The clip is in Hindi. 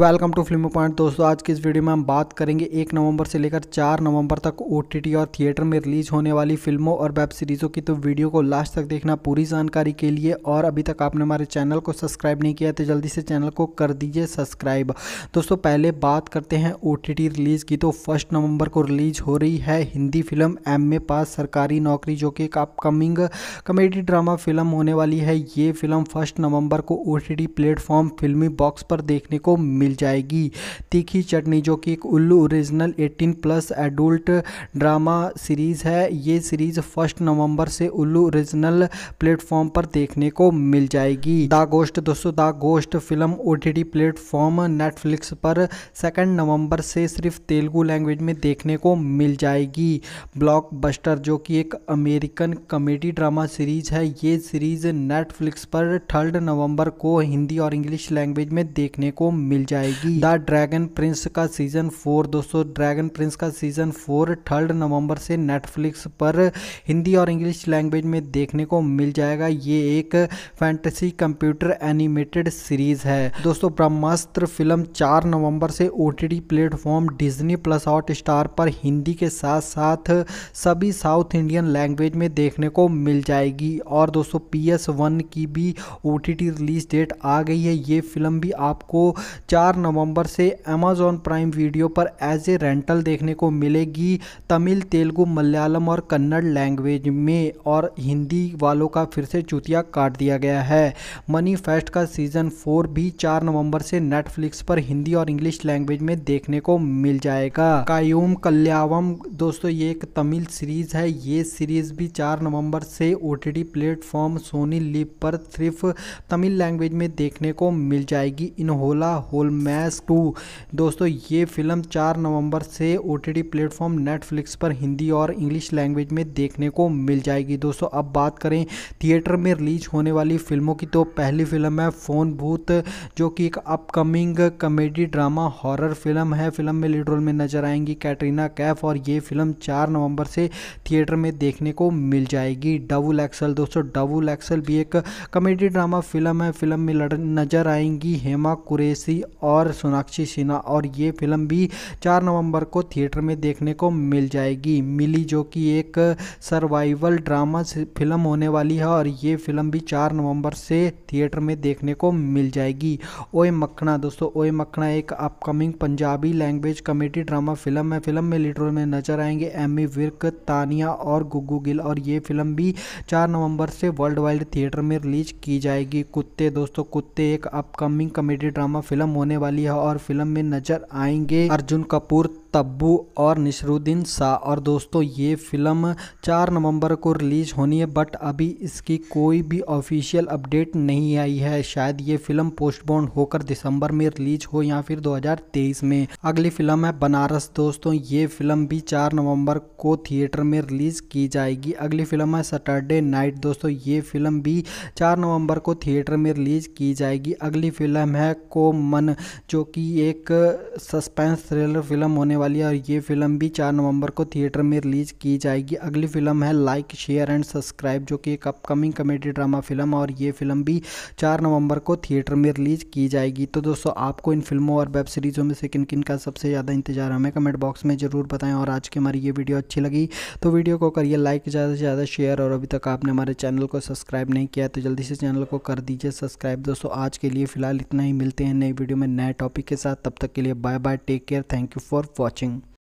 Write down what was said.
वेलकम टू फिल्म पॉइंट दोस्तों आज की इस वीडियो में हम बात करेंगे एक नवंबर से लेकर चार नवंबर तक ओ और थिएटर में रिलीज होने वाली फिल्मों और वेब सीरीज़ों की तो वीडियो को लास्ट तक देखना पूरी जानकारी के लिए और अभी तक आपने हमारे चैनल को सब्सक्राइब नहीं किया तो जल्दी से चैनल को कर दीजिए सब्सक्राइब दोस्तों पहले बात करते हैं ओ रिलीज़ की तो फर्स्ट नवम्बर को रिलीज हो रही है Hindi film M A pass सरकारी नौकरी जो कि एक अपकमिंग कॉमेडी ड्रामा फिल्म होने वाली है ये फिल्म फर्स्ट नवम्बर को ओ प्लेटफॉर्म फिल्मी बॉक्स पर देखने को मिल मिल जाएगी तीखी चटनी जो कि एक Ullu original 18 plus adult drama series है ये सीरीज़ फर्स्ट नवंबर से उल्लू ओरिजिनल प्लेटफॉर्म पर देखने को मिल जाएगी द गोस्ट दोस्तों the ghost film O T platform Netflix पर सेकेंड नवंबर से सिर्फ तेलुगु लैंग्वेज में देखने को मिल जाएगी ब्लॉक जो कि एक अमेरिकन कॉमेडी ड्रामा सीरीज़ है ये सीरीज़ नेटफ्लिक्स पर थर्ड नवंबर को हिंदी और इंग्लिश लैंग्वेज में देखने को मिल जाएगी जाएगी द ड्रैगन प्रिंस का सीजन फोर दोस्तों ड्रैगन प्रिंस का सीजन फोर थर्ड नवंबर से नेटफ्लिक्स पर हिंदी और इंग्लिश लैंग्वेज में देखने को मिल जाएगा ये एक फैंटेसी कंप्यूटर एनिमेटेड सीरीज है दोस्तों ब्रह्मास्त्र फिल्म चार नवंबर से O platform Disney plus Hotstar पर हिंदी के साथ साथ सभी साउथ इंडियन लैंग्वेज में देखने को मिल जाएगी और दोस्तों पी एस वन की भी O T T release date आ गई है ये फिल्म भी आपको चार 4 नवंबर से अमेजॉन प्राइम वीडियो पर एज ए रेंटल देखने को मिलेगी तमिल तेलुगु मलयालम और कन्नड़ लैंग्वेज में और हिंदी वालों का फिर से चुतिया काट दिया गया है मनी फेस्ट का सीज़न फोर भी 4 नवंबर से नेटफ्लिक्स पर हिंदी और इंग्लिश लैंग्वेज में देखने को मिल जाएगा कायोम कल्यावम दोस्तों ये एक तमिल सीरीज़ है ये सीरीज़ भी चार नवंबर से O T platform Sony LIV पर सिर्फ तमिल लैंग्वेज में देखने को मिल जाएगी इनहोला होल मैस टू दोस्तों ये फिल्म 4 नवंबर से ओ टी प्लेटफॉर्म नेटफ्लिक्स पर हिंदी और इंग्लिश लैंग्वेज में देखने को मिल जाएगी दोस्तों अब बात करें थिएटर में रिलीज होने वाली फिल्मों की तो पहली फिल्म है फोन भूत जो कि एक upcoming comedy drama horror film है फिल्म में लीड रोल में नजर आएंगी कैटरीना कैफ और ये फिल्म चार नवंबर से थिएटर में देखने को मिल जाएगी डबुल एक्सल दोस्तों डबुल एक्सल भी एक कॉमेडी ड्रामा फिल्म है फिल्म में नजर आएंगी हेमा कुरेशी और सोनाक्षी सिन्हा और ये फिल्म भी चार नवंबर को थिएटर में देखने को मिल जाएगी मिली जो कि एक सर्वाइवल ड्रामा फिल्म होने वाली है और ये फिल्म भी चार नवंबर से थिएटर में देखने को मिल जाएगी ओए मक्खना दोस्तों ओए मक्खना एक upcoming Punjabi language comedy drama film है फिल्म में लीडरों में नजर आएंगे एमी विर्क तानिया और गुगू गिल और ये फिल्म भी चार नवंबर से वर्ल्ड वाइड थिएटर में रिलीज की जाएगी कुत्ते दोस्तों कुत्ते एक अपकमिंग कॉमेडी ड्रामा फिल्म होने होने वाली है और फिल्म में नजर आएंगे अर्जुन कपूर तब्बू और नसरुद्दीन शाह और दोस्तों ये फिल्म चार नवंबर को रिलीज़ होनी है बट अभी इसकी कोई भी ऑफिशियल अपडेट नहीं आई है शायद ये फिल्म पोस्टबोन होकर दिसंबर में रिलीज हो या फिर 2023 में अगली फिल्म है बनारस दोस्तों ये फिल्म भी चार नवंबर को थिएटर में रिलीज़ की जाएगी अगली फिल्म है सैटरडे नाइट दोस्तों ये फिल्म भी चार नवम्बर को थिएटर में रिलीज़ की जाएगी अगली फिल्म है को जो कि एक सस्पेंस थ्रिलर फिल्म होने वाली वाली है और ये फिल्म भी चार नवंबर को थिएटर में रिलीज की जाएगी अगली फिल्म है लाइक शेयर एंड सब्सक्राइब जो कि एक अपकमिंग कॉमेडी ड्रामा फिल्म और ये फिल्म भी चार नवंबर को थिएटर में रिलीज की जाएगी तो दोस्तों आपको इन फिल्मों और वेब सीरीज़ों में से किन किन का सबसे ज़्यादा इंतजार हमें कमेंट बॉक्स में ज़रूर बताएं और आज की हमारी ये वीडियो अच्छी लगी तो वीडियो को करिए लाइक ज़्यादा से ज़्यादा शेयर और अभी तक आपने हमारे चैनल को सब्सक्राइब नहीं किया तो जल्दी से चैनल को कर दीजिए सब्सक्राइब दोस्तों आज के लिए फ़िलहाल इतना ही मिलते हैं नई वीडियो में नए टॉपिक के साथ तब तक के लिए bye bye take care thank you for for watching